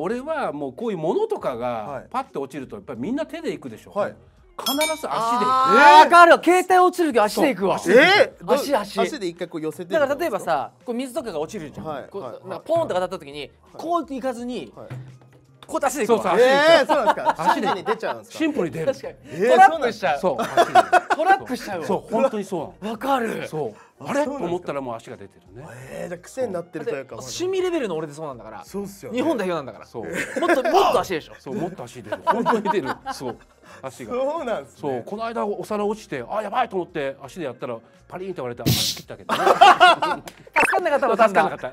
俺はもうこういうものとかがパッて落ちるとやっぱりみんな手でいくでしょ、はい、必ず足で行く、えー、かる携帯落ちる時足でいくわ足、えー、足足足で一回こう寄せてだから例えばさこう水とかが落ちるじゃん、はい、こう、はい、なんかポンと当たった時に、こう行かずに、こ出しでいくわそうえそうなんですか足でに出ちゃうんですかシンプルに出る確かに、トラップしちゃうそうトラップしちゃうそう本当にそうわかるそうあれと思ったらもう足が出てるねえじゃ癖になってるというか趣味レベルの俺でそうなんだからそうっすよ、日本代表なんだからそうもっともっと足でしょそうもっと足出る本当に出るそう足がそうなんす、そうこの間お皿落ちてあやばいと思って足でやったらパリンと割れて言切ったけど、助かんなかった助かんなかった